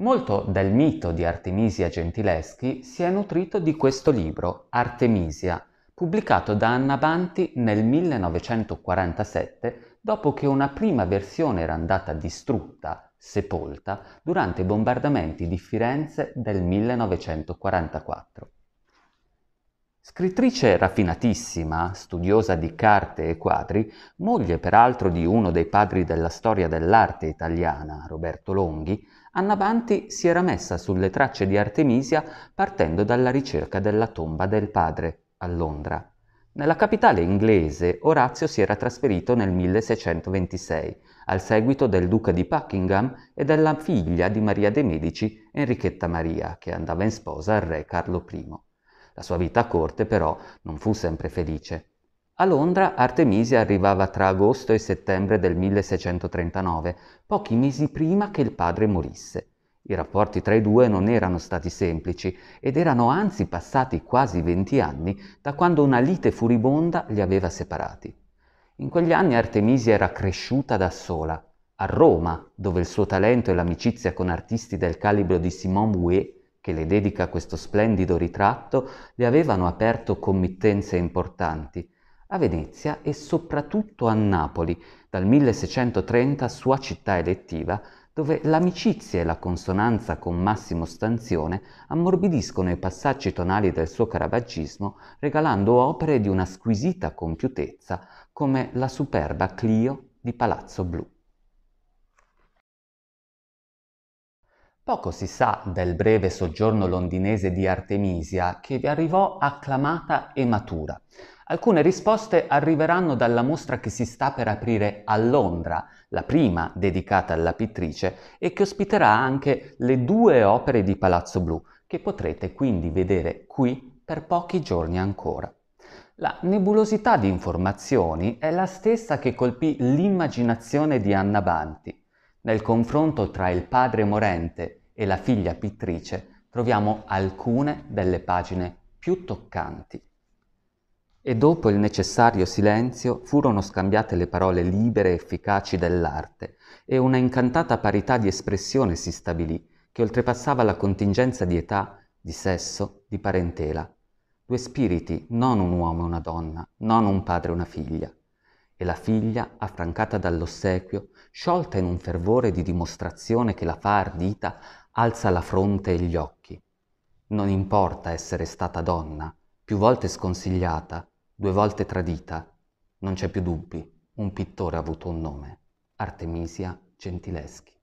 Molto del mito di Artemisia Gentileschi si è nutrito di questo libro, Artemisia, pubblicato da Anna Banti nel 1947 dopo che una prima versione era andata distrutta, sepolta, durante i bombardamenti di Firenze del 1944. Scrittrice raffinatissima, studiosa di carte e quadri, moglie peraltro di uno dei padri della storia dell'arte italiana, Roberto Longhi, Anna Banti si era messa sulle tracce di Artemisia partendo dalla ricerca della tomba del padre, a Londra. Nella capitale inglese Orazio si era trasferito nel 1626, al seguito del duca di Buckingham e della figlia di Maria de' Medici, Enrichetta Maria, che andava in sposa al re Carlo I. La sua vita a corte però non fu sempre felice. A Londra Artemisia arrivava tra agosto e settembre del 1639, pochi mesi prima che il padre morisse. I rapporti tra i due non erano stati semplici ed erano anzi passati quasi venti anni da quando una lite furibonda li aveva separati. In quegli anni Artemisia era cresciuta da sola. A Roma, dove il suo talento e l'amicizia con artisti del calibro di Simone Bouet che le dedica questo splendido ritratto, le avevano aperto committenze importanti a Venezia e soprattutto a Napoli, dal 1630 sua città elettiva, dove l'amicizia e la consonanza con Massimo Stanzione ammorbidiscono i passaggi tonali del suo caravaggismo, regalando opere di una squisita compiutezza come la superba Clio di Palazzo Blu. Poco si sa del breve soggiorno londinese di Artemisia che vi arrivò acclamata e matura. Alcune risposte arriveranno dalla mostra che si sta per aprire a Londra, la prima dedicata alla pittrice, e che ospiterà anche le due opere di Palazzo Blu, che potrete quindi vedere qui per pochi giorni ancora. La nebulosità di informazioni è la stessa che colpì l'immaginazione di Anna Banti nel confronto tra il padre morente e la figlia pittrice troviamo alcune delle pagine più toccanti. E dopo il necessario silenzio furono scambiate le parole libere e efficaci dell'arte e una incantata parità di espressione si stabilì che oltrepassava la contingenza di età, di sesso, di parentela. Due spiriti, non un uomo e una donna, non un padre e una figlia e la figlia, affrancata dall'ossequio, sciolta in un fervore di dimostrazione che la fa ardita, alza la fronte e gli occhi. Non importa essere stata donna, più volte sconsigliata, due volte tradita, non c'è più dubbi, un pittore ha avuto un nome, Artemisia Gentileschi.